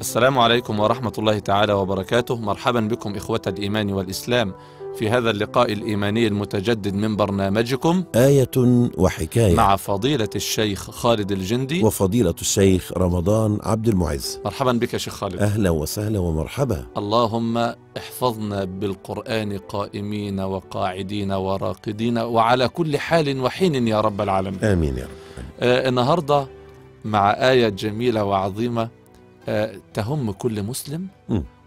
السلام عليكم ورحمة الله تعالى وبركاته مرحبا بكم إخوة الإيمان والإسلام في هذا اللقاء الإيماني المتجدد من برنامجكم آية وحكاية مع فضيلة الشيخ خالد الجندي وفضيلة الشيخ رمضان عبد المعز مرحبا بك يا شيخ خالد أهلا وسهلا ومرحبا اللهم احفظنا بالقرآن قائمين وقاعدين وراقدين وعلى كل حال وحين يا رب العالمين آمين يا رب آه النهاردة مع آية جميلة وعظيمة آه، تهم كل مسلم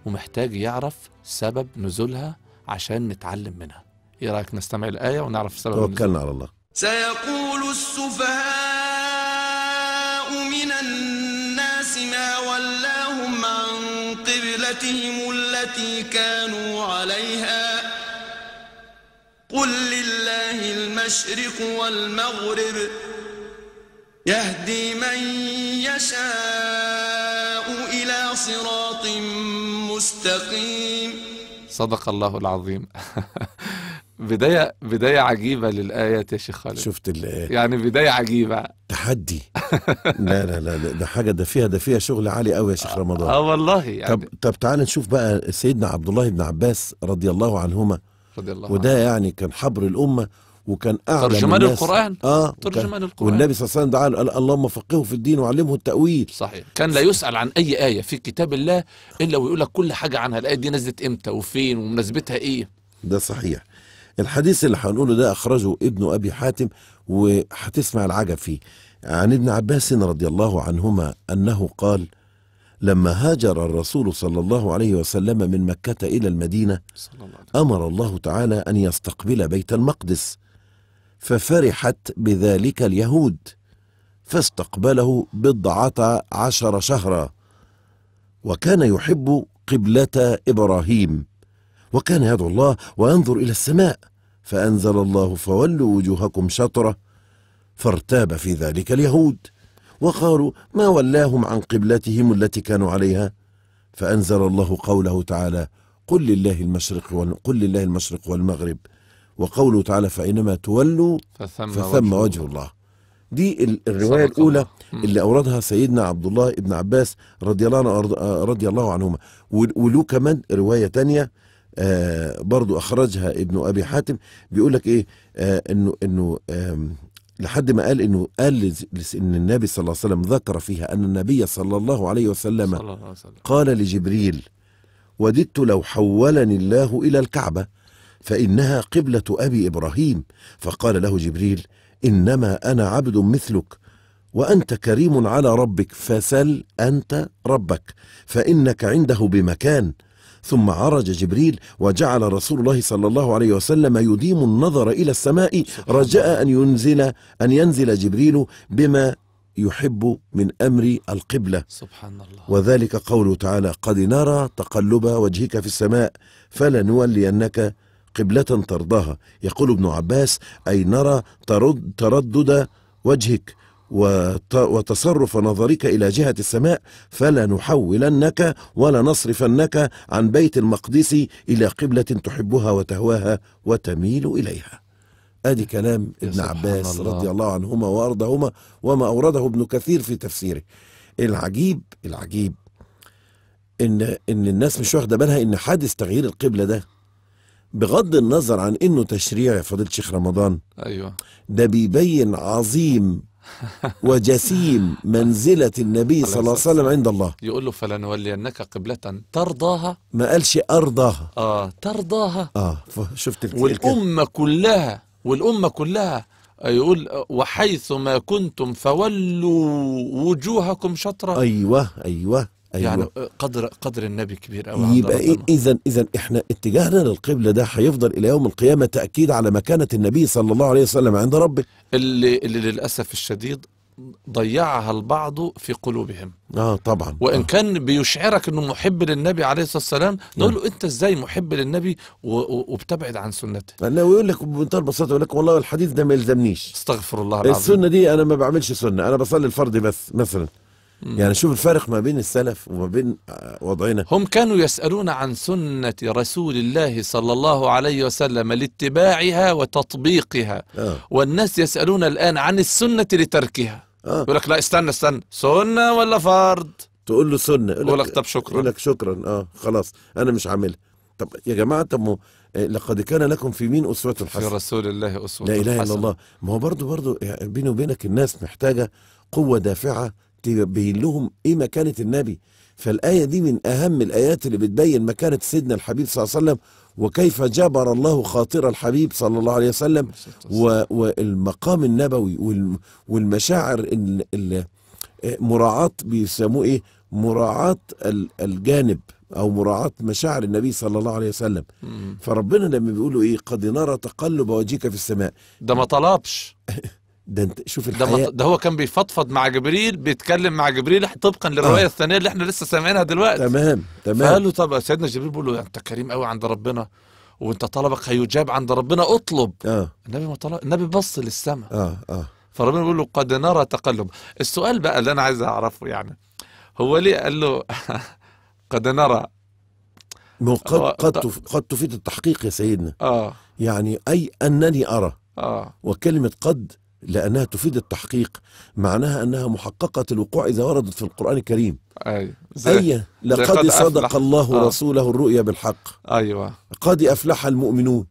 ومحتاج يعرف سبب نزولها عشان نتعلم منها ايه رايك نستمع الايه ونعرف سبب توكلنا على الله سيقول السفهاء من الناس ما ولاهم عن قبلتهم التي كانوا عليها قل لله المشرق والمغرب يهدي من يشاء صراط مستقيم صدق الله العظيم بداية بداية عجيبة للآية يا شيخ خالد شفت الآية يعني بداية عجيبة تحدي لا لا لا ده حاجة ده فيها ده فيها شغل عالي قوي يا شيخ رمضان اه والله يعني طب طب تعالى نشوف بقى سيدنا عبد الله بن عباس رضي الله عنهما رضي الله وده عنه. يعني كان حبر الأمة وكان اعلم ترجمان الناس القران اه ترجمان القران والنبي صلى الله عليه وسلم دعا اللهم فقهه في الدين وعلمه التاويل صحيح كان لا يسال عن اي ايه في كتاب الله الا ويقول لك كل حاجه عنها الايه دي نزلت امتى وفين ومناسبتها ايه ده صحيح الحديث اللي هنقوله ده اخرجه ابن ابي حاتم وهتسمع العجب فيه عن ابن عباس رضي الله عنهما انه قال لما هاجر الرسول صلى الله عليه وسلم من مكة إلى المدينة صلى الله عليه وسلم. أمر الله تعالى أن يستقبل بيت المقدس ففرحت بذلك اليهود فاستقبله بضعة عشر شهرا وكان يحب قبلة إبراهيم وكان يدعو الله وينظر إلى السماء فأنزل الله فولوا وجوهكم شطرة فارتاب في ذلك اليهود وقالوا ما ولاهم عن قبلتهم التي كانوا عليها فأنزل الله قوله تعالى قل لله المشرق قل لله المشرق والمغرب وقوله تعالى فإنما تولوا فثم, فثم وجه, الله دي الرواية الأولى الله. اللي أوردها سيدنا عبد الله بن عباس رضي الله عنه آه، رضي الله عنهما وله كمان رواية تانية آه برضو أخرجها ابن أبي حاتم بيقول لك إيه آه إنه إنه لحد ما قال انه قال ان النبي صلى الله عليه وسلم ذكر فيها ان النبي صلى الله عليه وسلم, صلى الله عليه وسلم. قال لجبريل وددت لو حولني الله الى الكعبه فانها قبله ابي ابراهيم فقال له جبريل انما انا عبد مثلك وانت كريم على ربك فسل انت ربك فانك عنده بمكان ثم عرج جبريل وجعل رسول الله صلى الله عليه وسلم يديم النظر الى السماء رجاء ان ينزل ان ينزل جبريل بما يحب من امر القبله سبحان الله وذلك قوله تعالى قد نرى تقلب وجهك في السماء فلنولينك قبلة ترضاها يقول ابن عباس أي نرى ترد تردد وجهك وتصرف نظرك إلى جهة السماء فلا نحولنك ولا نصرفنك عن بيت المقدس إلى قبلة تحبها وتهواها وتميل إليها أدي كلام ابن عباس الله. رضي الله عنهما وأرضهما وما أورده ابن كثير في تفسيره العجيب العجيب إن, إن الناس مش واخدة بالها إن حادث تغيير القبلة ده بغض النظر عن انه تشريع يا فضيله شيخ رمضان ايوه ده بيبين عظيم وجسيم منزلة النبي صلى الله عليه وسلم عند الله يقول له فلنولينك قبلة ترضاها ما قالش أرضاها آه ترضاها آه شفت والأمة كلها والأمة كلها آه، يقول آه، وحيث ما كنتم فولوا وجوهكم شطرة أيوة أيوة أيوة. يعني آه، قدر قدر النبي كبير قوي يبقى اذا إيه، اذا احنا اتجاهنا للقبله ده هيفضل الى يوم القيامه تاكيد على مكانه النبي صلى الله عليه وسلم عند ربه اللي اللي للاسف الشديد ضيعها البعض في قلوبهم اه طبعا وان آه. كان بيشعرك انه محب للنبي عليه الصلاه والسلام نقول له نعم. انت ازاي محب للنبي وبتبعد عن سنته انا ويقول لك بمنتهى البساطه يقول لك والله الحديث ده ما يلزمنيش استغفر الله العظيم السنه دي انا ما بعملش سنه انا بصلي الفرض بس مثلا يعني شوف الفرق ما بين السلف وما بين آه، وضعنا هم كانوا يسألون عن سنة رسول الله صلى الله عليه وسلم لاتباعها وتطبيقها آه. والناس يسألون الآن عن السنة لتركها آه. يقول لك لا استنى استنى سنة ولا فرض تقول له سنة يقول لك طب شكرا يقول لك شكرا اه خلاص أنا مش عاملها طب يا جماعة طب آه، لقد كان لكم في مين أسوة الحسن؟ في رسول الله أسوة الحسن لا إله إلا الله ما هو برضه برضه يعني بيني وبينك الناس محتاجة قوة دافعة تبين لهم ايه مكانه النبي فالايه دي من اهم الايات اللي بتبين مكانه سيدنا الحبيب صلى الله عليه وسلم وكيف جبر الله خاطر الحبيب صلى الله عليه وسلم و... والمقام النبوي والمشاعر مراعاه بيسموه ايه مراعاه الجانب او مراعاه مشاعر النبي صلى الله عليه وسلم فربنا لما بيقولوا ايه قد نرى تقلب وجهك في السماء ده ما طلبش ده انت شوف الحياة ده, هو كان بيفضفض مع جبريل بيتكلم مع جبريل طبقا للروايه آه. الثانيه اللي احنا لسه سامعينها دلوقتي تمام تمام فقال له طب سيدنا جبريل بيقول له انت كريم قوي عند ربنا وانت طلبك هيجاب عند ربنا اطلب آه. النبي ما طلب النبي بص للسماء اه اه فربنا بيقول له قد نرى تقلب السؤال بقى اللي انا عايز اعرفه يعني هو ليه قال له قد نرى ما قد قد قد تفيد التحقيق يا سيدنا اه يعني اي انني ارى آه. وكلمه قد لأنها تفيد التحقيق معناها أنها محققة الوقوع إذا وردت في القرآن الكريم أي, زي أي لقد زي صدق أفلح. الله آه. رسوله الرؤيا بالحق أيوة قد أفلح المؤمنون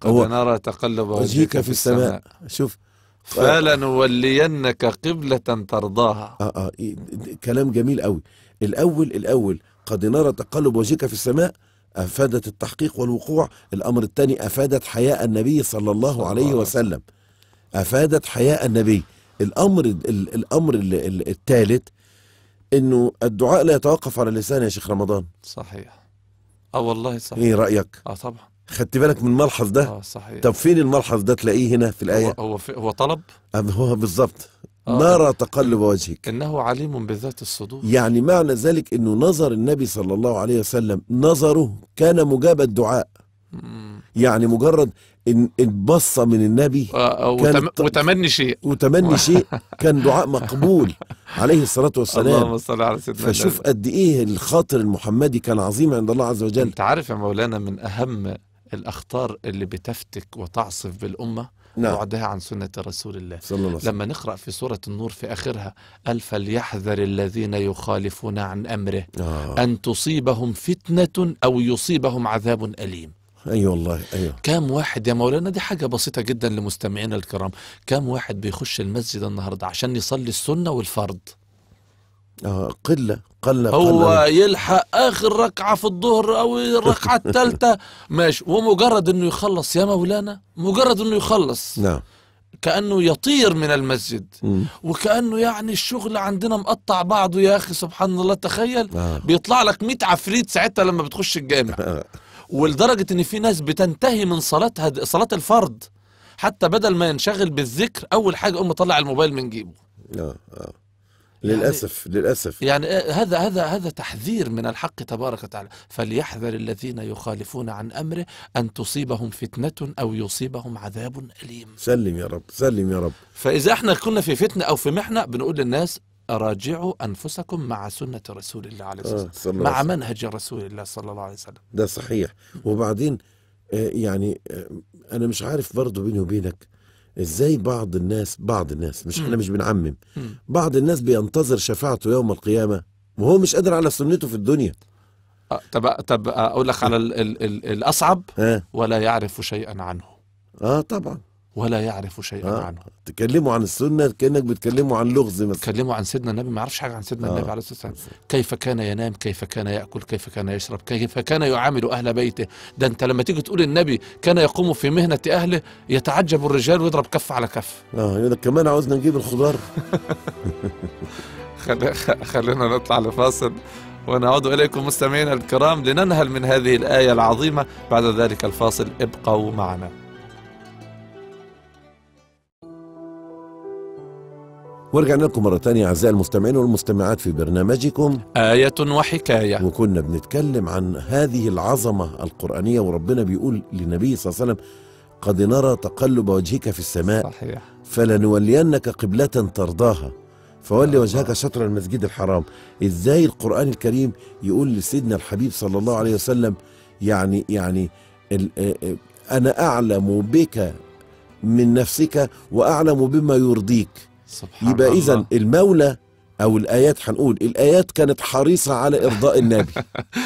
قد نرى تقلب وجهك في السماء, السماء. شوف فلنولينك قبلة ترضاها آه آه كلام جميل قوي الأول الأول قد نرى تقلب وجهك في السماء أفادت التحقيق والوقوع الأمر الثاني أفادت حياء النبي صلى الله عليه وسلم افادت حياء النبي الامر الامر الثالث انه الدعاء لا يتوقف على اللسان يا شيخ رمضان صحيح اه والله صحيح ايه رايك اه طبعا خدت بالك من الملحظ ده اه صحيح طب فين الملحظ ده تلاقيه هنا في الايه هو هو, هو طلب هو بالظبط آه. نرى تقلب وجهك انه عليم بذات الصدور يعني معنى ذلك انه نظر النبي صلى الله عليه وسلم نظره كان مجاب الدعاء يعني مجرد ان البصه من النبي وتم وتمني شيء وتمني شيء كان دعاء مقبول عليه الصلاه والسلام اللهم صل على سيدنا فشوف قد ايه الخاطر المحمدي كان عظيم عند الله عز وجل انت عارف يا مولانا من اهم الاخطار اللي بتفتك وتعصف بالامه نعم. بعدها عن سنة رسول الله صلى الله عليه وسلم. لما نقرأ في سورة النور في آخرها قال فليحذر الذين يخالفون عن أمره آه. أن تصيبهم فتنة أو يصيبهم عذاب أليم اي أيوة والله ايوه كم واحد يا مولانا دي حاجه بسيطه جدا لمستمعينا الكرام كم واحد بيخش المسجد النهارده عشان يصلي السنه والفرض آه قلة قلة هو قلة. يلحق آخر ركعة في الظهر أو الركعة الثالثة ماشي ومجرد إنه يخلص يا مولانا مجرد إنه يخلص نعم كأنه يطير من المسجد م. وكأنه يعني الشغل عندنا مقطع بعضه يا أخي سبحان الله تخيل آه. بيطلع لك 100 عفريت ساعتها لما بتخش الجامع آه. ولدرجة ان في ناس بتنتهي من صلاتها صلاة الفرض حتى بدل ما ينشغل بالذكر اول حاجة يقوم مطلع الموبايل من جيبه اه اه يعني للاسف يعني للاسف آه، يعني هذا هذا هذا تحذير من الحق تبارك وتعالى فليحذر الذين يخالفون عن امره ان تصيبهم فتنه او يصيبهم عذاب اليم سلم يا رب سلم يا رب فاذا احنا كنا في فتنه او في محنه بنقول للناس راجعوا انفسكم مع سنه رسول الله عليه الصلاه آه، والسلام آه مع منهج رسول الله صلى الله عليه وسلم ده صحيح وبعدين آه، يعني آه، انا مش عارف برضه بيني وبينك ازاي بعض الناس بعض الناس مش احنا مش بنعمم بعض الناس بينتظر شفاعته يوم القيامه وهو مش قادر على سنته في الدنيا طب طب اقول لك على الـ الـ الـ الاصعب ولا يعرف شيئا عنه اه طبعا ولا يعرف شيئا آه. عنه تكلموا عن السنه كانك بتكلموا عن لغز مثلا تكلموا عن سيدنا النبي ما يعرفش حاجه عن سيدنا آه. النبي عليه الصلاه والسلام كيف كان ينام كيف كان ياكل كيف كان يشرب كيف كان يعامل اهل بيته ده انت لما تيجي تقول النبي كان يقوم في مهنه اهله يتعجب الرجال ويضرب كف على كف اه يقول إيه كمان عاوزنا نجيب الخضار خلينا نطلع لفاصل ونعود اليكم مستمعينا الكرام لننهل من هذه الايه العظيمه بعد ذلك الفاصل ابقوا معنا ورجعنا لكم مرة تانية أعزائي المستمعين والمستمعات في برنامجكم آية وحكاية وكنا بنتكلم عن هذه العظمة القرآنية وربنا بيقول للنبي صلى الله عليه وسلم قد نرى تقلب وجهك في السماء صحيح فلنولينك قبلة ترضاها فولي وجهك شطر المسجد الحرام ازاي القرآن الكريم يقول لسيدنا الحبيب صلى الله عليه وسلم يعني يعني آه، آه، أنا أعلم بك من نفسك وأعلم بما يرضيك سبحان يبقى إذا المولى أو الآيات هنقول الآيات كانت حريصة على إرضاء النبي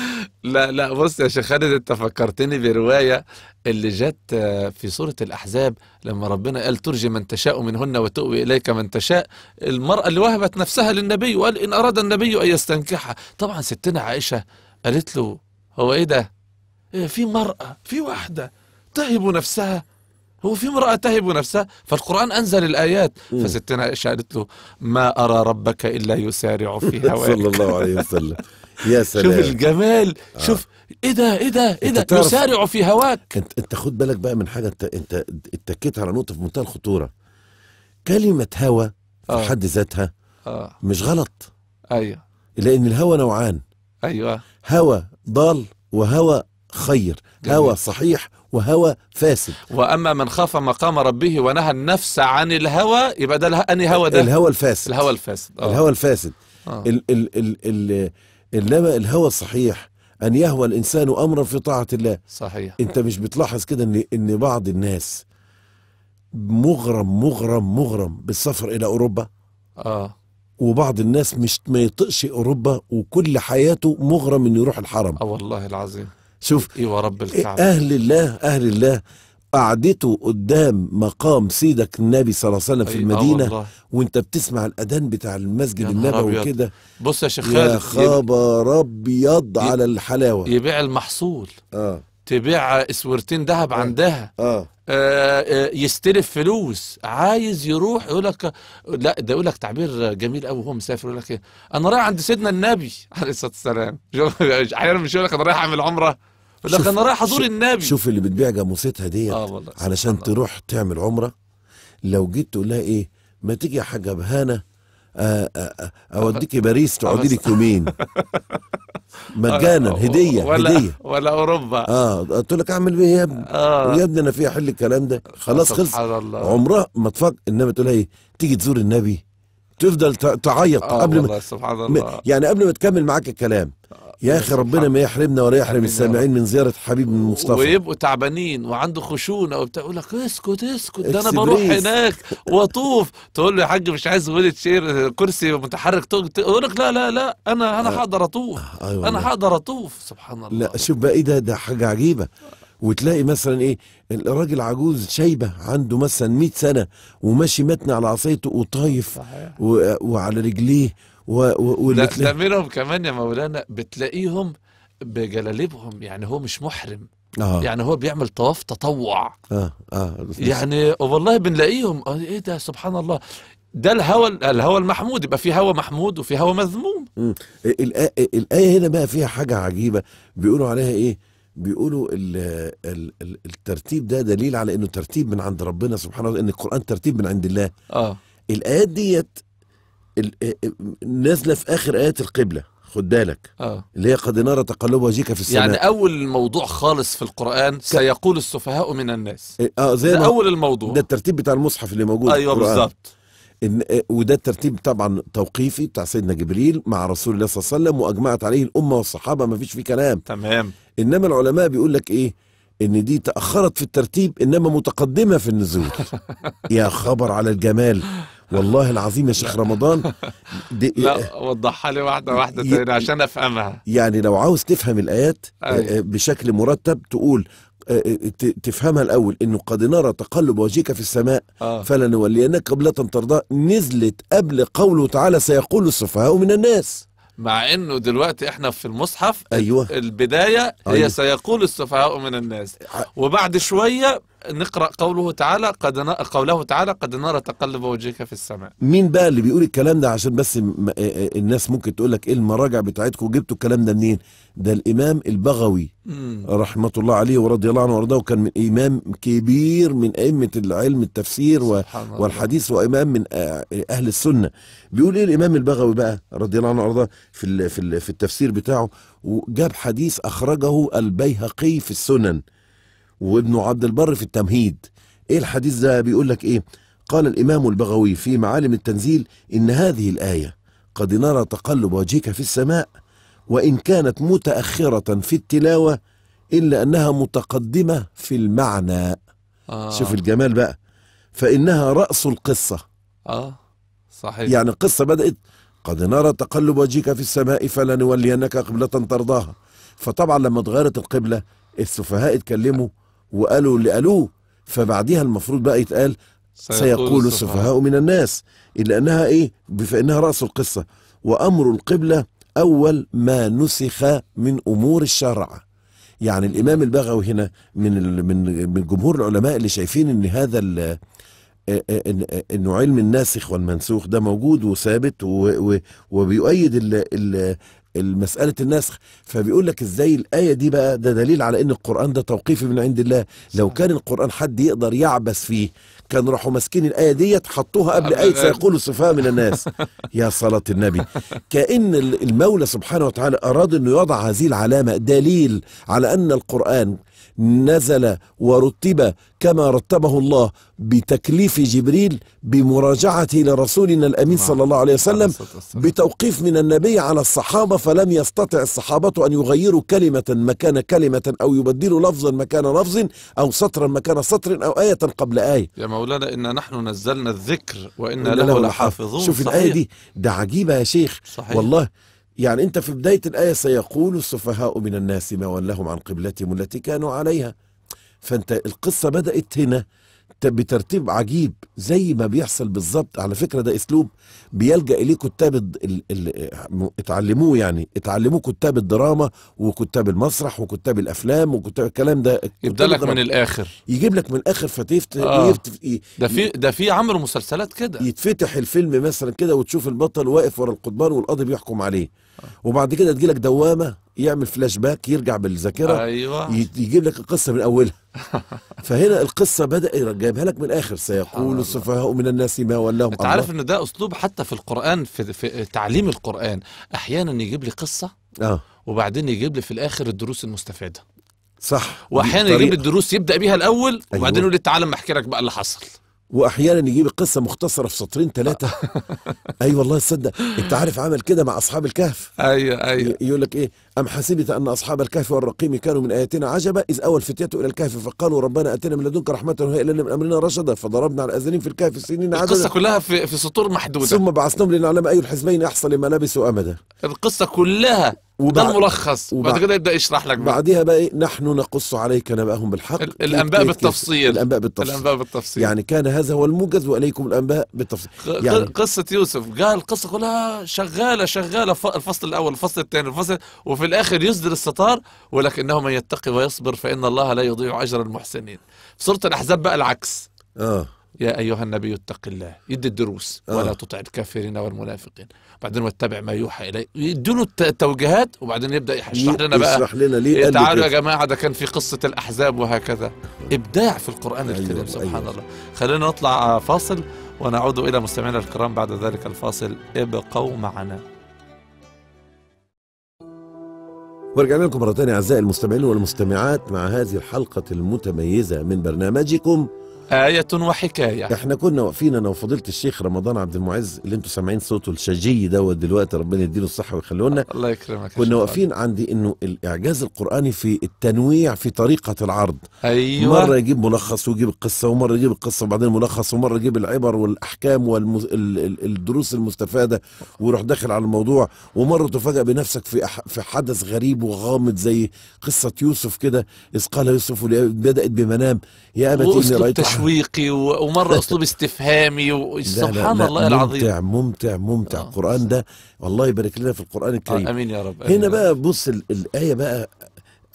لا لا بص يا شيخ خالد أنت فكرتني برواية اللي جت آه، في سورة الأحزاب لما ربنا قال ترجي من تشاء منهن وتؤوي إليك من تشاء المرأة اللي وهبت نفسها للنبي وقال إن أراد النبي أن يستنكحها طبعا ستنا عائشة قالت له هو إيه ده؟ إيه، في مرأة في واحدة تهب نفسها هو في امرأة تهب نفسها فالقرآن أنزل الآيات فستنا عائشة قالت له ما أرى ربك إلا يسارع في هواك صلى الله عليه وسلم يا سلام شوف الجمال آه. شوف ايه ده ايه ده ايه ده يسارع في هواك انت, انت خد بالك بقى من حاجه انت انت اتكيت على نقطه في منتهى الخطوره كلمه هوى في آه. حد ذاتها آه. مش غلط ايوه لان الهوى نوعان ايوه هوى ضال وهوى خير جميل. هوى صحيح وهوى فاسد واما من خاف مقام ربه ونهى النفس عن الهوى يبقى ده انهي هوى ده الهوى الفاسد الهوى الفاسد أوه. الهوى الفاسد آه. ال ال ال ال انما الهوى الصحيح ان يهوى الانسان امرا في طاعه الله صحيح انت مش بتلاحظ كده ان ان بعض الناس مغرم مغرم مغرم بالسفر الى اوروبا اه وبعض الناس مش ما يطقش اوروبا وكل حياته مغرم انه يروح الحرم اه والله العظيم شوف ايوه رب إيه، الكعبه اهل الله اهل الله قعدته قدام مقام سيدك النبي صلى الله عليه وسلم في آه المدينة وانت بتسمع الأذان بتاع المسجد النبوي وكده بص يا شيخ خالد يا خبر أبيض على الحلاوة يبيع المحصول اه تبيع اسورتين ذهب آه. عندها اه يستلف فلوس عايز يروح يقول لك لا ده يقول لك تعبير جميل قوي وهو مسافر يقول لك إيه؟ انا رايح عند سيدنا النبي عليه الصلاه والسلام احيانا مش يقول لك انا رايح اعمل عمره يقول لك انا رايح ازور النبي شوف اللي بتبيع جاموستها ديت آه علشان تروح تعمل عمره لو جيت تقول لها ايه ما تيجي يا حاجه بهانه آه، آه، آه، اوديكي باريس تقعدي لك يومين مجانا هديه ولا هديه ولا اوروبا اه قلت لك اعمل ايه يا ابني آه. يا ابني انا في احل الكلام ده خلاص خلص عمرها ما تفكر انما تقول ايه تيجي تزور النبي تفضل تعيط آه، قبل ما سبحان الله يعني قبل ما تكمل معاك الكلام آه. يا اخي ربنا ما يحرمنا ولا يحرم السامعين من زياره حبيب المصطفى ويبقوا تعبانين وعنده خشونه وبتاع يقول لك اسكت اسكت ده انا بروح هناك واطوف تقول له يا حاج مش عايز ويل شير كرسي متحرك يقول لك لا لا لا انا انا هقدر آه. اطوف آه، أيوة انا هقدر اطوف سبحان الله لا شوف بقى ايه ده ده حاجه عجيبه وتلاقي مثلا ايه الراجل عجوز شايبه عنده مثلا 100 سنه وماشي متني على عصيته وطايف صحيح. وعلى رجليه و... و... ده, ده منهم كمان يا مولانا بتلاقيهم بجلالبهم يعني هو مش محرم آه. يعني هو بيعمل طواف تطوع آه. آه. يعني والله بنلاقيهم آه، ايه ده سبحان الله ده الهوى الهوى المحمود يبقى في هوى محمود وفي هوى مذموم آه، الايه هنا بقى فيها حاجه عجيبه بيقولوا عليها ايه بيقولوا ال ال الـ الترتيب ده دليل على انه ترتيب من عند ربنا سبحانه وتعالى ان القران ترتيب من عند الله اه الايات ديت نازله في اخر ايات القبله خد بالك آه. اللي هي قد نرى تقلب وجهك في السماء يعني اول موضوع خالص في القران ك... سيقول السفهاء من الناس اه زي ده ما... اول الموضوع ده الترتيب بتاع المصحف اللي موجود ايوه بالظبط إن وده الترتيب طبعا توقيفي بتاع سيدنا جبريل مع رسول الله صلى الله عليه وسلم واجمعت عليه الامه والصحابه ما فيش فيه كلام تمام انما العلماء بيقول لك ايه ان دي تاخرت في الترتيب انما متقدمه في النزول يا خبر على الجمال والله العظيم يا شيخ رمضان دي لا وضحها لي واحده واحده تاني عشان افهمها يعني لو عاوز تفهم الايات آه، آه، أيوة. بشكل مرتب تقول آه، تفهمها الاول انه قد نرى تقلب وجهك في السماء آه. فلنولينك قبلة ترضى نزلت قبل قوله تعالى سيقول السفهاء من الناس مع انه دلوقتي احنا في المصحف ايوه البدايه هي أيوة. سيقول السفهاء من الناس وبعد شويه نقرا قوله تعالى قد ن... قوله تعالى قد نرى تقلب وجهك في السماء مين بقى اللي بيقول الكلام ده عشان بس م... آه، آه، الناس ممكن تقول لك ايه المراجع بتاعتكم جبتوا الكلام ده منين ده الامام البغوي مم. رحمه الله عليه ورضي الله عنه وارضاه وكان من امام كبير من ائمه العلم التفسير و... والحديث وامام من آه، اهل السنه بيقول ايه الامام البغوي بقى رضي الله عنه وارضاه في ال... في ال... في التفسير بتاعه وجاب حديث اخرجه البيهقي في السنن وابن عبد البر في التمهيد ايه الحديث ده بيقول لك ايه قال الامام البغوي في معالم التنزيل ان هذه الايه قد نرى تقلب وجهك في السماء وان كانت متاخره في التلاوه الا انها متقدمه في المعنى آه. شوف الجمال بقى فانها راس القصه اه صحيح يعني القصه بدات قد نرى تقلب وجهك في السماء فلنولينك قبله ترضاها فطبعا لما اتغيرت القبله السفهاء اتكلموا وقالوا اللي قالوه فبعديها المفروض بقى يتقال سيقول السفهاء من الناس إلا أنها إيه فإنها رأس القصة وأمر القبلة أول ما نسخ من أمور الشرع يعني الإمام البغوي هنا من من من جمهور العلماء اللي شايفين إن هذا آه، آه، إنه آه، علم الناسخ والمنسوخ ده موجود وثابت وبيؤيد المسألة النسخ فبيقول لك ازاي الآية دي بقى ده دليل على ان القرآن ده توقيفي من عند الله لو كان القرآن حد يقدر يعبث فيه كان راحوا ماسكين الآية ديت حطوها قبل آية سيقول سفهاء من الناس يا صلاة النبي كأن المولى سبحانه وتعالى أراد أنه يضع هذه العلامة دليل على أن القرآن نزل ورتب كما رتبه الله بتكليف جبريل بمراجعته لرسولنا الامين نعم. صلى الله عليه وسلم بتوقيف من النبي على الصحابه فلم يستطع الصحابه ان يغيروا كلمه مكان كلمه او يبدلوا لفظا مكان لفظ او سطرا مكان سطر او ايه قبل ايه يا مولانا انا نحن نزلنا الذكر وانا له لحافظون شوف الايه دي ده عجيبه يا شيخ صحيح. والله يعني أنت في بداية الآية سيقول السفهاء من الناس ما ولهم عن قبلتهم التي كانوا عليها فأنت القصة بدأت هنا بترتيب عجيب زي ما بيحصل بالظبط على فكره ده اسلوب بيلجا اليه كتاب اتعلموه يعني اتعلموه كتاب الدراما وكتاب المسرح وكتاب الافلام وكتاب الكلام ده يبدا لك من الاخر يجيب لك من الاخر فتيف آه. يفتف ده في ده في عمرو مسلسلات كده يتفتح الفيلم مثلا كده وتشوف البطل واقف ورا القضبان والقاضي بيحكم عليه وبعد كده تجي لك دوامه يعمل فلاش باك يرجع بالذاكره أيوة. يجيب لك القصه من اولها فهنا القصه بدا جايبها لك من الاخر سيقول آه. السفهاء من الناس ما ولاهم انت عارف ان ده اسلوب حتى في القران في, في تعليم القران احيانا يجيب لي قصه اه وبعدين يجيب لي في الاخر الدروس المستفاده صح واحيانا يجيب لي الدروس يبدا بيها الاول أيوه. وبعدين يقول لي تعالى ما احكي لك بقى اللي حصل واحيانا يجيب القصه مختصره في سطرين ثلاثه اي أيوة والله تصدق انت عارف عمل كده مع اصحاب الكهف ايوه ايوه يقول لك ايه ام حسبت ان اصحاب الكهف والرقيم كانوا من اياتنا عجبا اذ اول فتيات الى الكهف فقالوا ربنا اتنا من لدنك رحمه وهي لنا من امرنا رشدا فضربنا على الاذانين في الكهف سنين عجبا القصه كلها في, في سطور محدوده ثم بعثناهم لنعلم اي الحزبين احصى لما لبسوا امدا القصه كلها وبعد ده الملخص وبعد كده يبدا يشرح لك بقى. بعدها بقى إيه؟ نحن نقص عليك نبأهم بالحق الانباء كيف بالتفصيل كيف. الانباء بالتفصيل الانباء بالتفصيل يعني كان هذا هو الموجز واليكم الانباء بالتفصيل يعني قصه يوسف قال القصه كلها شغاله شغاله الفصل الاول الفصل الثاني الفصل وفي الاخر يسدل الستار ولكنه من يتقي ويصبر فان الله لا يضيع اجر المحسنين في سوره الاحزاب بقى العكس اه يا أيها النبي اتق الله يدي الدروس آه. ولا تطع الكافرين والمنافقين بعدين واتبع ما يوحى إليه يدونه التوجيهات وبعدين يبدأ يشرح لنا بقى يشرح لنا ليه تعالوا يا جماعة ده كان في قصة الأحزاب وهكذا إبداع في القرآن أيوة الكريم أيوة. سبحان أيوة. الله خلينا نطلع فاصل ونعود إلى مستمعينا الكرام بعد ذلك الفاصل ابقوا معنا ورجعنا لكم مرة ثانية أعزائي المستمعين والمستمعات مع هذه الحلقة المتميزة من برنامجكم آية وحكاية احنا كنا واقفين انا وفضيلة الشيخ رمضان عبد المعز اللي انتم سامعين صوته الشجي دوت دلوقتي ربنا يديله الصحة ويخلونا الله يكرمك كنا واقفين عندي انه الاعجاز القرآني في التنويع في طريقة العرض ايوه مرة يجيب ملخص ويجيب القصة ومرة يجيب القصة وبعدين ملخص ومرة يجيب العبر والاحكام والدروس المستفادة ويروح داخل على الموضوع ومرة تفاجأ بنفسك في في حدث غريب وغامض زي قصة يوسف كده اذ قال يوسف بدأت بمنام يا ابتي اني رايت تشويقي ومره اسلوب استفهامي سبحان الله العظيم ممتع ممتع ممتع آه، القران ده والله يبارك لنا في القران آه، الكريم امين يا رب أمين هنا بقى بص الايه بقى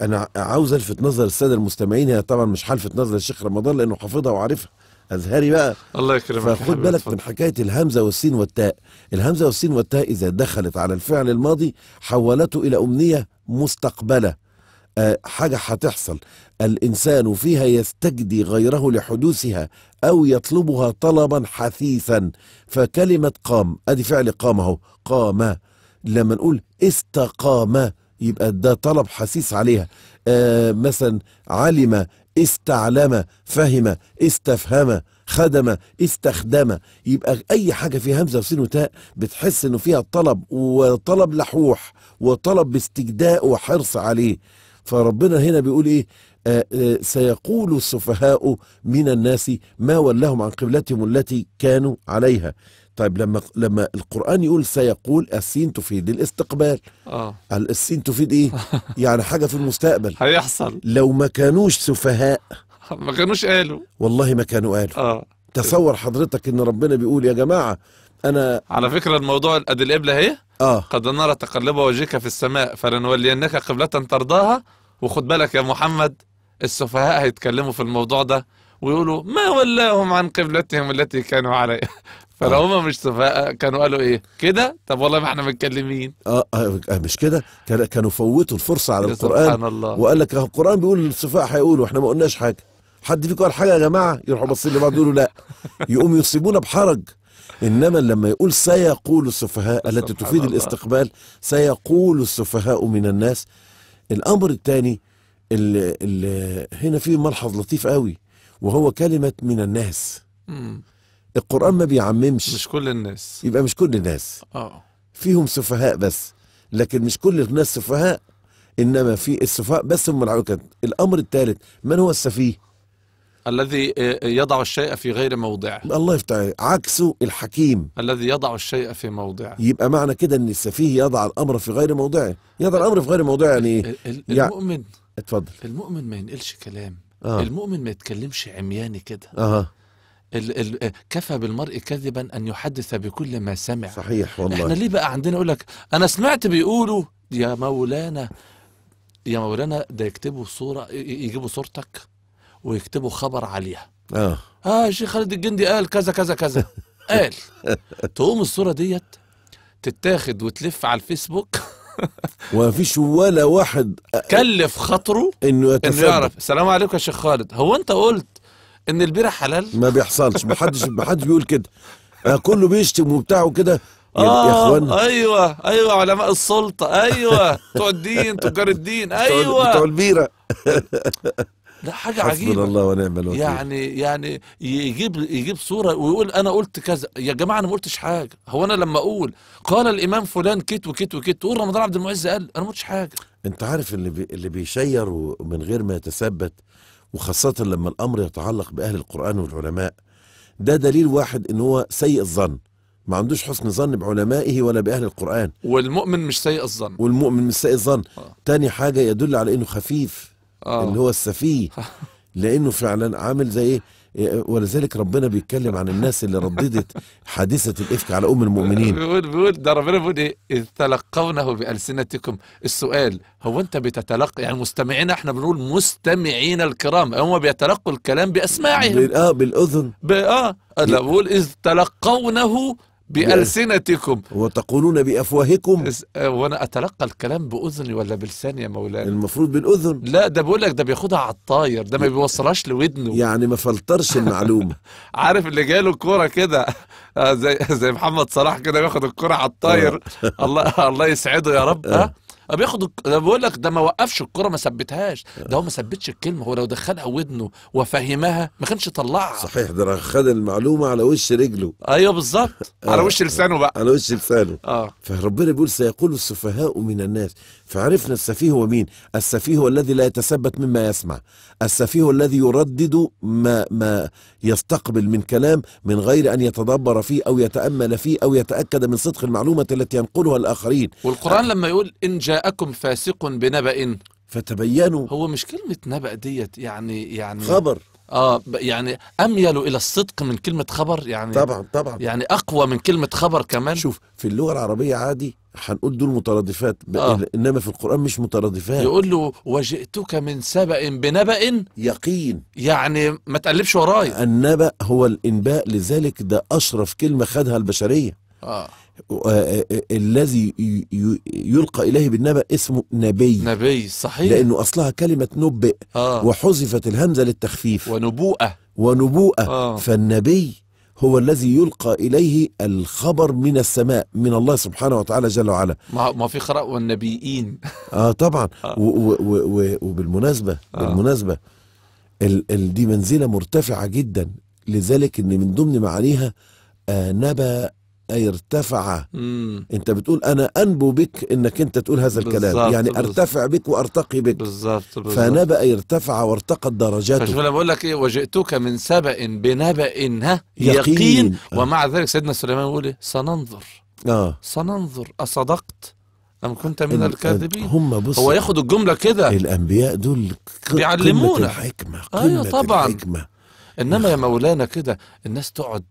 انا عاوز الفت نظر الساده المستمعين هي طبعا مش حلفت نظر الشيخ رمضان لانه حافظها وعارفها ازهري بقى الله يكرمك فخد بالك من حكايه الهمزه والسين والتاء الهمزه والسين والتاء اذا دخلت على الفعل الماضي حولته الى امنيه مستقبله آه، حاجة هتحصل الإنسان فيها يستجدي غيره لحدوثها أو يطلبها طلبا حثيثا فكلمة قام أدي فعل قام أهو قام لما نقول استقام يبقى ده طلب حثيث عليها آه مثلا علم استعلم فهم استفهم خدم استخدم يبقى اي حاجه فيها همزه وسين وتاء بتحس انه فيها طلب وطلب لحوح وطلب باستجداء وحرص عليه فربنا هنا بيقول ايه آآ آه، آآ آه، سيقول السفهاء من الناس ما ولهم عن قبلتهم التي كانوا عليها طيب لما لما القران يقول سيقول السين تفيد الاستقبال اه السين تفيد ايه يعني حاجه في المستقبل هيحصل لو ما كانوش سفهاء ما كانوش قالوا والله ما كانوا قالوا اه تصور حضرتك ان ربنا بيقول يا جماعه انا على فكره الموضوع ادي القبله اهي اه قد نرى تقلب وجهك في السماء فلنولينك قبله ترضاها وخد بالك يا محمد السفهاء هيتكلموا في الموضوع ده ويقولوا ما ولاهم عن قبلتهم التي كانوا عليها فلو آه. هم مش سفهاء كانوا قالوا ايه كده طب والله ما احنا متكلمين اه, آه مش كده كانوا فوتوا الفرصه على القران سبحان الله وقال لك القران بيقول السفهاء هيقولوا احنا ما قلناش حاجه حد فيكم قال حاجه يا جماعه يروحوا باصين لبعض يقولوا لا يقوم يصيبونا بحرج انما لما يقول سيقول السفهاء التي تفيد الله. الاستقبال سيقول السفهاء من الناس الامر الثاني اللي اللي هنا في ملحظ لطيف قوي وهو كلمه من الناس مم. القران ما بيعممش مش كل الناس يبقى مش كل الناس اه فيهم سفهاء بس لكن مش كل الناس سفهاء انما في السفهاء بس هم العوكد الامر الثالث من هو السفيه الذي آه، آه، يضع الشيء في غير موضعه الله يفتح عكسه الحكيم الذي يضع الشيء في موضعه يبقى معنى كده ان السفيه يضع الامر في غير موضعه يضع الامر في غير موضعه يعني ايه المؤمن يعني اتفضل المؤمن ما ينقلش كلام آه. المؤمن ما يتكلمش عمياني كده آه. ال ال آه، كفى بالمرء كذبا ان يحدث بكل ما سمع صحيح والله احنا ليه بقى عندنا يقول لك انا سمعت بيقولوا يا مولانا يا مولانا ده يكتبوا صوره يجيبوا صورتك ويكتبوا خبر عليها اه اه الشيخ خالد الجندي قال كذا كذا كذا قال تقوم الصوره ديت تتاخد وتلف على الفيسبوك ومفيش ولا واحد كلف خاطره انه انه يعرف السلام عليكم يا شيخ خالد هو انت قلت ان البيره حلال ما بيحصلش محدش محدش بيقول كده آه، كله بيشتم وبتاع وكده آه يا اخوان ايوه ايوه علماء السلطه ايوه بتوع الدين تجار الدين ايوه بتوع البيره لا حاجه حسبنا عجيبه الله ونعم الوكيل يعني يعني يجيب يجيب صوره ويقول انا قلت كذا يا جماعه انا ما قلتش حاجه هو انا لما اقول قال الامام فلان كت وكت وكت تقول رمضان عبد المعز قال انا ما قلتش حاجه انت عارف اللي بي اللي بيشير من غير ما يتثبت وخاصه لما الامر يتعلق باهل القران والعلماء ده دليل واحد ان هو سيء الظن ما عندوش حسن ظن بعلمائه ولا باهل القران والمؤمن مش سيء الظن والمؤمن مش سيء الظن آه. تاني حاجه يدل على انه خفيف آه. اللي هو السفيه لانه فعلا عامل زي ايه ولذلك ربنا بيتكلم عن الناس اللي رددت حادثه الافك على ام المؤمنين بيقول بيقول ده ربنا بيقول ايه اذ تلقونه بالسنتكم السؤال هو انت بتتلقى يعني مستمعين احنا بنقول مستمعين الكرام هم بيتلقوا الكلام باسماعهم اه بالاذن اه لا بقول اذ تلقونه بألسنتكم وتقولون بأفواهكم آه، وأنا أتلقى الكلام بأذني ولا بلساني يا مولانا المفروض بالأذن لا ده بيقول لك ده بياخدها على الطاير ده ما بيوصلهاش لودنه يعني ما فلترش المعلومة عارف اللي جاله الكورة كده آه، زي زي محمد صلاح كده بياخد الكورة على الطاير آه. الله الله يسعده يا رب بياخد ده بيقول لك ده ما وقفش الكره ما ثبتهاش آه. ده هو ما ثبتش الكلمه هو لو دخلها ودنه وفهمها ما كانش طلعها صحيح ده خد المعلومه على وش رجله ايوه بالظبط آه. على وش لسانه بقى على وش لسانه اه فربنا بيقول سيقول السفهاء من الناس فعرفنا السفيه هو مين السفيه هو الذي لا يتثبت مما يسمع السفيه هو الذي يردد ما, ما يستقبل من كلام من غير أن يتدبر فيه أو يتأمل فيه أو يتأكد من صدق المعلومة التي ينقلها الآخرين والقرآن أ... لما يقول إن جاءكم فاسق بنبأ فتبينوا هو مش كلمة نبأ ديت يعني يعني خبر اه يعني اميل الى الصدق من كلمه خبر يعني طبعا طبعا يعني اقوى من كلمه خبر كمان شوف في اللغه العربيه عادي هنقول دول مترادفات آه. انما في القران مش مترادفات يقول له وجئتك من سبأ بنبأ يقين يعني ما تقلبش ورايا النبأ هو الانباء لذلك ده اشرف كلمه خدها البشريه آه. آه، آه، آه، الذي يلقى إليه بالنبأ اسمه نبي نبي صحيح لأنه أصلها كلمة نبئ آه. وحذفت الهمزة للتخفيف ونبوءة ونبوءة آه. فالنبي هو الذي يلقى إليه الخبر من السماء من الله سبحانه وتعالى جل وعلا ما في خراء والنبيين آه طبعا آه. وبالمناسبة آه. بالمناسبة ال ال دي منزلة مرتفعة جدا لذلك ان من ضمن معانيها آه نبأ أي ارتفع مم. أنت بتقول أنا أنبو بك أنك أنت تقول هذا الكلام بالزبط يعني بالزبط أرتفع بك وأرتقي بك بالظبط فنبأ يرتفع وارتقت درجاته فشوف بقول لك إيه وجئتك من سبأ بنبأ ها يقين, يقين. آه. ومع ذلك سيدنا سليمان يقول إيه سننظر آه. سننظر أصدقت أم كنت من الكاذبين هم بص هو ياخد الجملة كده الأنبياء دول بيعلمونا الحكمة أيوة قمة آه طبعا الحكمة انما يا مولانا كده الناس تقعد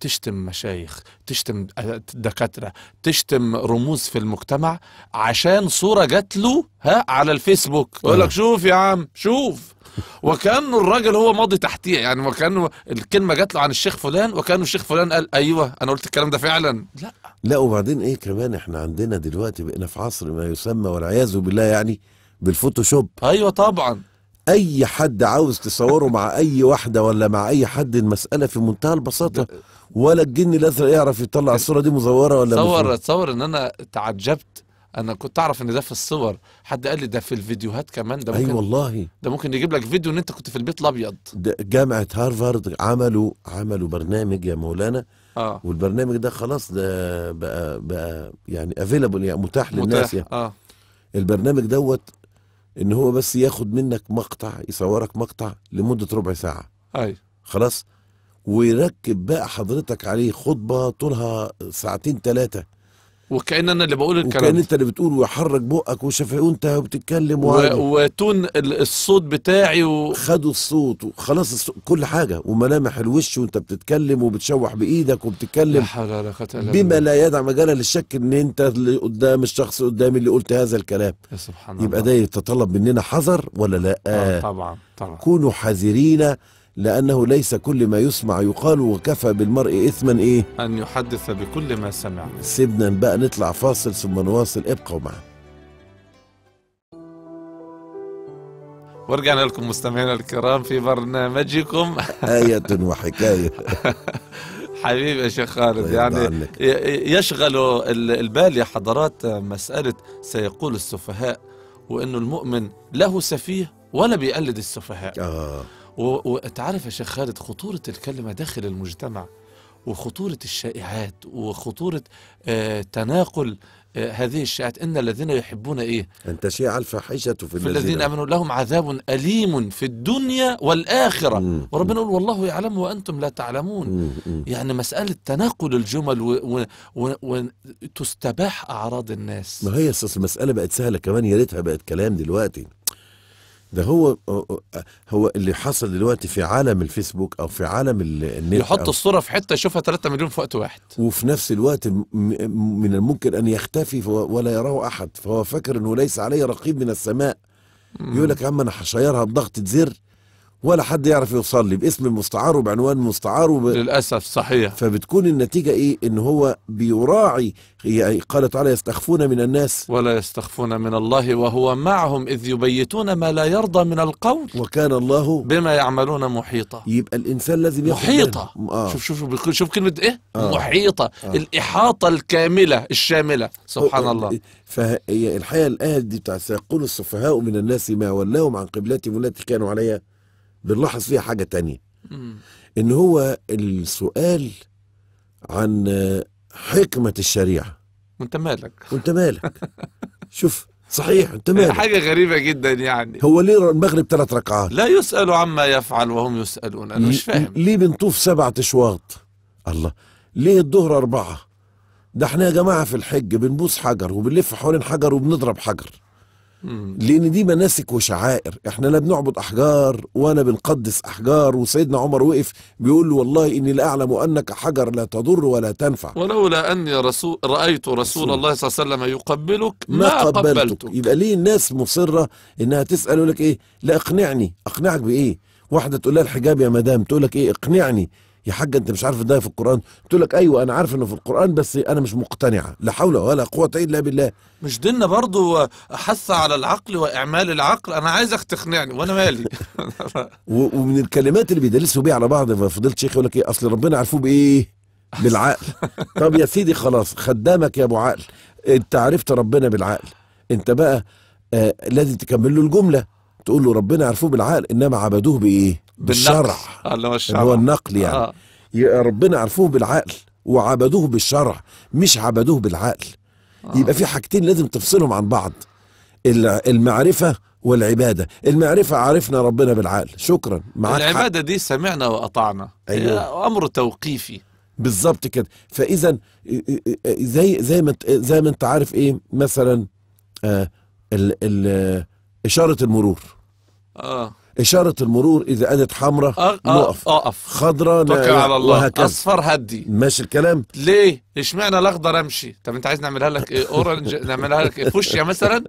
تشتم مشايخ تشتم دكاتره تشتم رموز في المجتمع عشان صوره جات له ها على الفيسبوك يقول لك آه. شوف يا عم شوف وكانه الراجل هو ماضي تحتيه يعني وكانه الكلمه جات له عن الشيخ فلان وكانه الشيخ فلان قال ايوه انا قلت الكلام ده فعلا لا لا وبعدين ايه كمان احنا عندنا دلوقتي بقينا في عصر ما يسمى والعياذ بالله يعني بالفوتوشوب ايوه طبعا اي حد عاوز تصوره مع اي واحده ولا مع اي حد المساله في منتهى البساطه ولا الجن الازرق يعرف يطلع إيه. الصوره دي مزوره ولا تصور تصور ان انا تعجبت انا كنت اعرف ان ده في الصور حد قال لي ده في الفيديوهات كمان ده ممكن أي أيوة والله ده ممكن يجيب لك فيديو ان انت كنت في البيت الابيض جامعه هارفارد عملوا عملوا برنامج يا مولانا آه. والبرنامج ده خلاص ده بقى بقى يعني افيلابل يعني متاح للناس متاح. يعني. آه. البرنامج دوت ان هو بس ياخد منك مقطع يصورك مقطع لمده ربع ساعه اي أيوه. خلاص ويركب بقى حضرتك عليه خطبه طولها ساعتين ثلاثه وكان انا اللي بقول الكلام وكان انت اللي بتقول ويحرك بقك وشفعي وانت بتتكلم و... وتون الصوت بتاعي و... خدوا الصوت وخلاص الصوت كل حاجه وملامح الوش وانت بتتكلم وبتشوح بايدك وبتتكلم لا بما لا يدع مجالا للشك ان انت اللي قدام الشخص قدامي اللي قلت هذا الكلام يا سبحان يبقى الله. ده يتطلب مننا حذر ولا لا آه طبعا طبعا كونوا حذرين لأنه ليس كل ما يسمع يقال وكفى بالمرء إثما إيه؟ أن يحدث بكل ما سمع سيبنا بقى نطلع فاصل ثم نواصل ابقوا معنا ورجعنا لكم مستمعينا الكرام في برنامجكم آية وحكاية حبيبي يا شيخ خالد يعني يشغل البال يا حضرات مسألة سيقول السفهاء وأنه المؤمن له سفيه ولا بيقلد السفهاء آه. وتعرف يا شيخ خالد خطورة الكلمة داخل المجتمع وخطورة الشائعات وخطورة آه، تناقل آه، هذه الشائعات إن الذين يحبون إيه أن تشيع الفاحشة في, في الذين, آمنوا لهم عذاب أليم في الدنيا والآخرة مم. وربنا يقول والله يعلم وأنتم لا تعلمون مم. يعني مسألة تناقل الجمل وتستباح و... و... و... أعراض الناس ما هي أساس المسألة بقت سهلة كمان يا ريتها بقت كلام دلوقتي ده هو هو اللي حصل دلوقتي في عالم الفيسبوك او في عالم النت يحط الصوره في حته يشوفها 3 مليون في وقت واحد وفي نفس الوقت من الممكن ان يختفي ولا يراه احد فهو فاكر انه ليس عليه رقيب من السماء يقول لك يا عم انا هشيرها بضغطه زر ولا حد يعرف يوصل لي باسم مستعار وبعنوان مستعار وب... للاسف صحيح فبتكون النتيجه ايه ان هو بيراعي يعني قال تعالى يستخفون من الناس ولا يستخفون من الله وهو معهم اذ يبيتون ما لا يرضى من القول وكان الله بما يعملون محيطا يبقى الانسان لازم محيطه آه. شوف شوف شوف كلمه ايه آه. محيطه آه. الاحاطه الكامله الشامله سبحان آه. الله فهي الحقيقه الايه دي بتاع سيقول السفهاء من الناس ما ولاهم عن قبلتهم التي كانوا عليها بنلاحظ فيها حاجه تانية ان هو السؤال عن حكمه الشريعه وانت مالك وانت مالك شوف صحيح انت مالك حاجة غريبة جدا يعني هو ليه المغرب ثلاث ركعات؟ لا يسأل عما يفعل وهم يسألون أنا مش فاهم ليه بنطوف سبعة أشواط؟ الله ليه الظهر أربعة؟ ده احنا يا جماعة في الحج بنبوس حجر وبنلف حوالين حجر وبنضرب حجر لان دي مناسك وشعائر احنا لا بنعبد احجار ولا بنقدس احجار وسيدنا عمر وقف بيقول له والله اني لا اعلم انك حجر لا تضر ولا تنفع ولولا اني رسول رايت رسول, رسول الله صلى الله عليه وسلم يقبلك ما, ما قبلتك. قبلتك يبقى ليه الناس مصره انها تسال لك ايه لا اقنعني اقنعك بايه واحده تقول لها الحجاب يا مدام تقول لك ايه اقنعني يا حاج انت مش عارف ده في القران قلت لك ايوه انا عارف انه في القران بس انا مش مقتنعه لا حول ولا قوه الا بالله مش ديننا برضو حث على العقل واعمال العقل انا عايزك تقنعني وانا مالي ومن الكلمات اللي بيدلسوا بيها على بعض فضلت شيخ يقول لك ايه اصل ربنا عرفوه بايه بالعقل طب يا سيدي خلاص خدامك يا ابو عقل انت عرفت ربنا بالعقل انت بقى آه لازم تكمل له الجمله تقول له ربنا عرفوه بالعقل انما عبدوه بايه بالشرع اللي هو النقل يعني آه. يبقى ربنا عرفوه بالعقل وعبدوه بالشرع مش عبدوه بالعقل آه. يبقى في حاجتين لازم تفصلهم عن بعض المعرفة والعبادة المعرفة عرفنا ربنا بالعقل شكرا العبادة حق. دي سمعنا وأطعنا أيوة. أمر توقيفي بالظبط كده فإذا زي زي ما زي ما أنت عارف إيه مثلا آه ال ال إشارة المرور اه إشارة المرور إذا كانت حمراء آه،, أه نقف أقف خضراء توكل على الله وهكذا. أصفر هدي ماشي الكلام ليه؟ اشمعنى الأخضر أمشي؟ طب أنت عايز نعملها لك إيه أورنج نعملها لك إيه فوشيا مثلا؟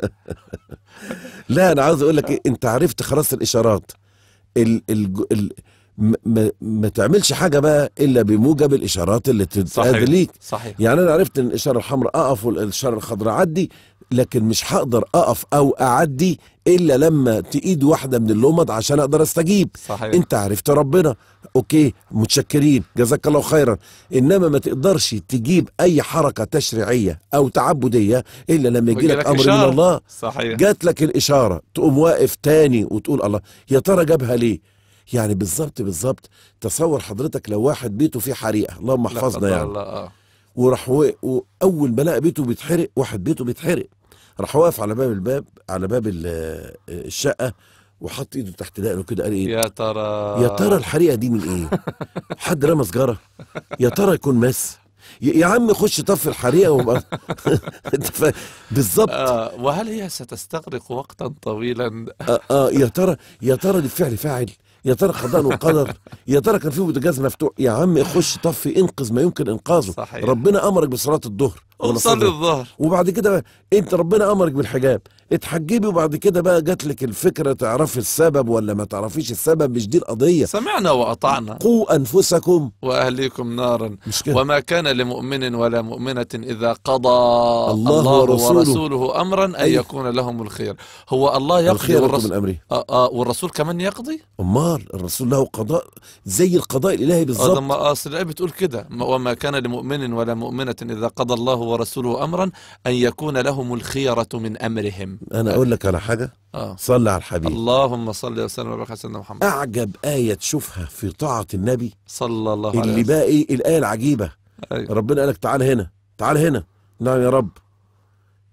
لا أنا عاوز أقول لك إيه؟ أنت عرفت خلاص الإشارات ال ال ال ما, ما تعملش حاجة بقى إلا بموجب الإشارات اللي تتقاد ليك صحيح يعني أنا عرفت إن الإشارة الحمراء أقف والإشارة الخضراء عدي لكن مش هقدر اقف او اعدي الا لما تايد واحده من اللمض عشان اقدر استجيب صحيح. انت عرفت ربنا اوكي متشكرين جزاك الله خيرا انما ما تقدرش تجيب اي حركه تشريعيه او تعبديه الا لما يجي لك امر إشارة. من الله صحيح جات لك الاشاره تقوم واقف تاني وتقول الله يا ترى جابها ليه يعني بالظبط بالظبط تصور حضرتك لو واحد بيته فيه حريقه اللهم احفظنا يعني الله. آه. وراح واول ما لقى بيته بيتحرق واحد بيته بيتحرق راح واقف على باب الباب على باب الشقه وحط ايده تحت دقنه كده قال ايه يا ترى يا ترى الحريقه دي من ايه حد رمى سجاره يا ترى يكون مس يا عم خش طفي الحريقه وبقى بالظبط آه وهل هي ستستغرق وقتا طويلا آه, اه يا ترى يا ترى دي فعل فاعل يا ترى قضاء وقدر يا ترى كان في بوتجاز مفتوح يا عم خش طفي انقذ ما يمكن انقاذه صحيح. ربنا امرك بصلاه الظهر وصلي الظهر وبعد كده انت ربنا امرك بالحجاب اتحجبي وبعد كده بقى جات لك الفكره تعرفي السبب ولا ما تعرفيش السبب مش دي القضيه سمعنا واطعنا قوا انفسكم واهليكم نارا مش كده. وما كان لمؤمن ولا مؤمنه اذا قضى الله, الله ورسوله, ورسوله امرا ان أيه؟ يكون لهم الخير هو الله يقضي والرس... من امره آه آه والرسول كمان يقضي امال الرسول له قضاء زي القضاء الالهي بالظبط آه، ما اصل بتقول كده وما كان لمؤمن ولا مؤمنه اذا قضى الله ورسوله أمرا أن يكون لهم الخيرة من أمرهم أنا أقول لك على حاجة آه. صلى على الحبيب اللهم صل وسلم وبارك على سيدنا محمد أعجب آية تشوفها في طاعة النبي صلى الله عليه وسلم اللي باقي إيه؟ الآية العجيبة أيوة. ربنا قالك تعال هنا تعال هنا نعم يا رب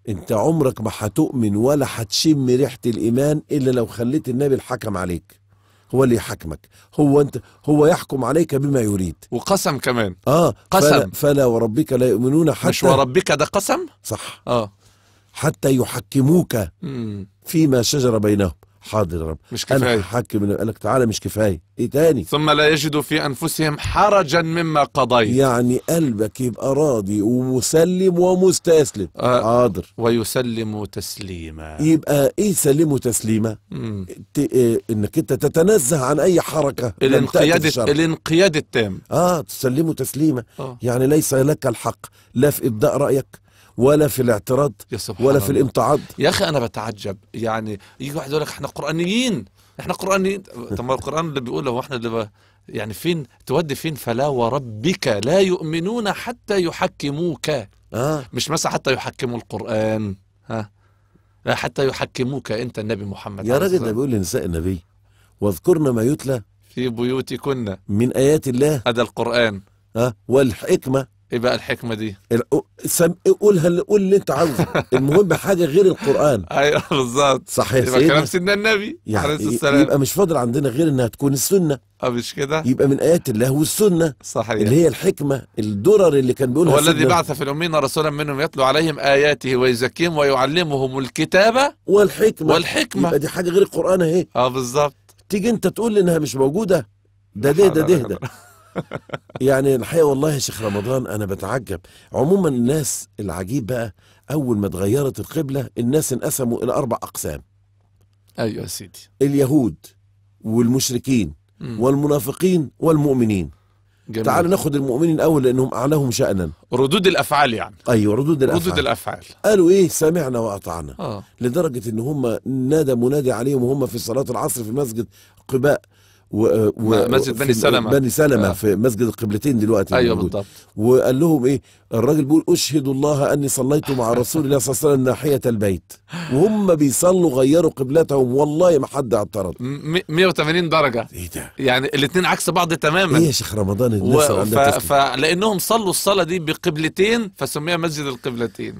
انت عمرك ما هتؤمن ولا هتشم ريحه الايمان الا لو خليت النبي الحكم عليك هو اللي يحكمك هو انت هو يحكم عليك بما يريد وقسم كمان اه قسم فلا, فلا وربك لا يؤمنون حتى مش وربك ده قسم صح اه حتى يحكموك مم. فيما شجر بينهم حاضر يا رب مش كفاية أنا حكم قال لك تعالى مش كفاية إيه تاني ثم لا يجدوا في أنفسهم حرجا مما قضيت يعني قلبك يبقى راضي ومسلم ومستسلم آه حاضر ويسلم تسليما يبقى إيه سلم تسليما إيه إنك أنت تتنزه عن أي حركة الانقياد الانقياد التام آه تسلم تسليما آه. يعني ليس لك الحق لا في إبداء رأيك ولا في الاعتراض ولا في الامتعاض يا اخي انا بتعجب يعني يجي واحد يقول لك احنا قرانيين احنا قرانيين طب ما القران اللي بيقول هو احنا اللي ب... يعني فين تودي فين فلا وربك لا يؤمنون حتى يحكموك آه. مش مثلا حتى يحكموا القران ها لا حتى يحكموك انت النبي محمد يا راجل ده بيقول لنساء النبي واذكرن ما يتلى في بيوتكن من ايات الله هذا القران ها آه، والحكمه ايه بقى الحكمه دي؟ قولها قول اللي انت عاوزه المهم حاجه غير القران ايوه بالظبط صحيح يبقى كلام سيدنا النبي يعني عليه والسلام. يبقى مش فاضل عندنا غير انها تكون السنه اه مش كده؟ يبقى من ايات الله والسنه صحيح اللي هي الحكمه الدرر اللي كان بيقولها هو الذي بعث في الامين رسولا منهم يتلو عليهم اياته ويزكيهم ويعلمهم الكتابه والحكمه والحكمه يبقى دي حاجه غير القران اهي اه بالظبط تيجي انت تقول لي انها مش موجوده ده ده ده ده, ده, ده. يعني الحقيقه والله يا شيخ رمضان انا بتعجب عموما الناس العجيب بقى اول ما اتغيرت القبله الناس انقسموا الى اربع اقسام ايوه يا سيدي اليهود والمشركين مم. والمنافقين والمؤمنين جميل. تعال ناخد المؤمنين الاول لانهم اعلاهم شانا ردود الافعال يعني ايوه ردود الافعال ردود الافعال قالوا ايه سمعنا واطعنا آه. لدرجه ان هم نادى منادي عليهم وهم في صلاه العصر في مسجد قباء و و مسجد بني سلمه بني سلمه آه. في مسجد القبلتين دلوقتي ايوه بالضبط وقال لهم ايه الراجل بيقول اشهد الله اني صليت مع رسول الله صلى الله عليه وسلم ناحيه البيت وهم بيصلوا غيروا قبلتهم والله ما حد اعترض 180 درجه ايه ده يعني الاثنين عكس بعض تماما ايه يا شيخ رمضان الناس و... ف... فلانهم صلوا الصلاه دي بقبلتين فسميها مسجد القبلتين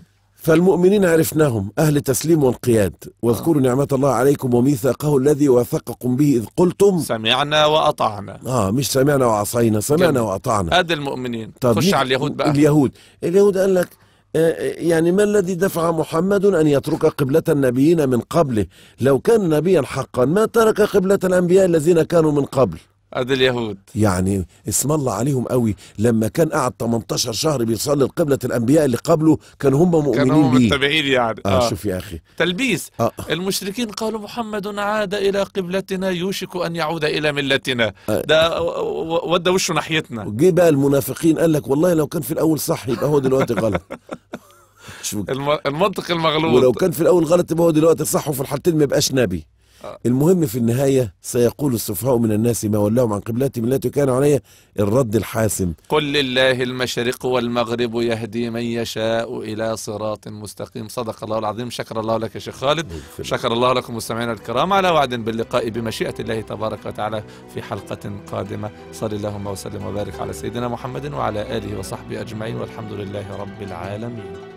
فالمؤمنين عرفناهم أهل تسليم وانقياد واذكروا آه. نعمة الله عليكم وميثاقه الذي وثقكم به إذ قلتم سمعنا وأطعنا آه مش سمعنا وعصينا سمعنا جميل. وأطعنا هذا المؤمنين طب خش على اليهود بقى اليهود اليهود قال لك آه، آه، يعني ما الذي دفع محمد أن يترك قبلة النبيين من قبله لو كان نبيا حقا ما ترك قبلة الأنبياء الذين كانوا من قبل ادي اليهود يعني اسم الله عليهم قوي لما كان قعد 18 شهر بيصلي لقبلة الانبياء اللي قبله كان هم مؤمنين كانوا هم متبعين يعني آه, اه شوف يا اخي تلبيس آه. المشركين قالوا محمد عاد الى قبلتنا يوشك ان يعود الى ملتنا آه. ده ودى وشه ناحيتنا جه بقى المنافقين قال لك والله لو كان في الاول صح يبقى هو دلوقتي غلط شوف المنطق المغلوط ولو كان في الاول غلط يبقى هو دلوقتي صح وفي الحالتين ما يبقاش نبي المهم في النهاية سيقول السفهاء من الناس ما ولاهم عن قبلتهم التي كانوا عليها الرد الحاسم قل لله المشرق والمغرب يهدي من يشاء إلى صراط مستقيم صدق الله العظيم شكر الله لك يا شيخ خالد شكر الله لكم مستمعينا الكرام على وعد باللقاء بمشيئة الله تبارك وتعالى في حلقة قادمة صل اللهم وسلم وبارك على سيدنا محمد وعلى آله وصحبه أجمعين والحمد لله رب العالمين